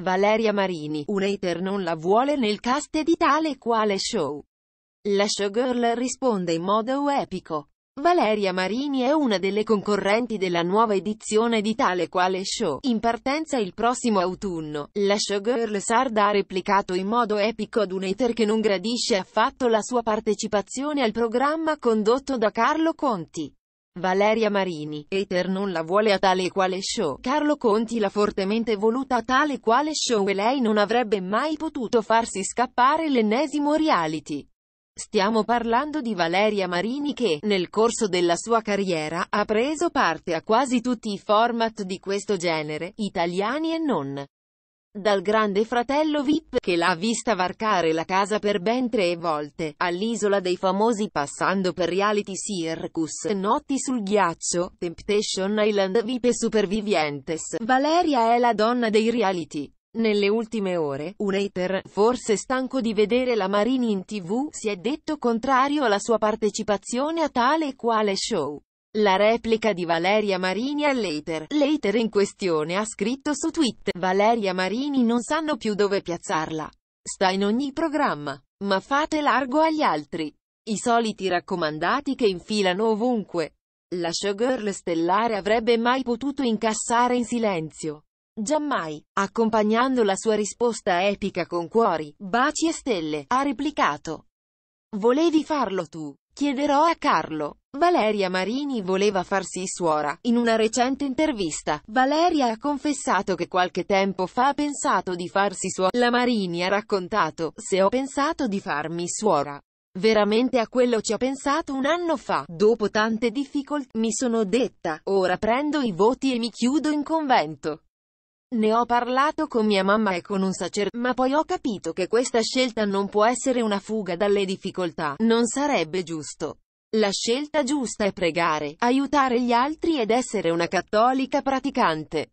Valeria Marini, un hater non la vuole nel cast di tale quale show. La showgirl risponde in modo epico. Valeria Marini è una delle concorrenti della nuova edizione di tale quale show, in partenza il prossimo autunno. La showgirl sarda ha replicato in modo epico ad un hater che non gradisce affatto la sua partecipazione al programma condotto da Carlo Conti. Valeria Marini, Ether non la vuole a tale e quale show, Carlo Conti l'ha fortemente voluta a tale e quale show e lei non avrebbe mai potuto farsi scappare l'ennesimo reality. Stiamo parlando di Valeria Marini che, nel corso della sua carriera, ha preso parte a quasi tutti i format di questo genere, italiani e non dal grande fratello VIP, che l'ha vista varcare la casa per ben tre volte, all'isola dei famosi passando per reality circus, notti sul ghiaccio, Temptation Island VIP e Supervivientes. Valeria è la donna dei reality. Nelle ultime ore, un hater, forse stanco di vedere la Marini in tv, si è detto contrario alla sua partecipazione a tale e quale show. La replica di Valeria Marini a Leiter. Leiter in questione ha scritto su Twitter Valeria Marini non sanno più dove piazzarla. Sta in ogni programma. Ma fate largo agli altri. I soliti raccomandati che infilano ovunque. La showgirl stellare avrebbe mai potuto incassare in silenzio. Giammai, accompagnando la sua risposta epica con cuori, baci e stelle, ha replicato. Volevi farlo tu. Chiederò a Carlo. Valeria Marini voleva farsi suora. In una recente intervista, Valeria ha confessato che qualche tempo fa ha pensato di farsi suora. La Marini ha raccontato, se ho pensato di farmi suora. Veramente a quello ci ho pensato un anno fa. Dopo tante difficoltà, mi sono detta, ora prendo i voti e mi chiudo in convento. Ne ho parlato con mia mamma e con un sacerdote, ma poi ho capito che questa scelta non può essere una fuga dalle difficoltà, non sarebbe giusto. La scelta giusta è pregare, aiutare gli altri ed essere una cattolica praticante.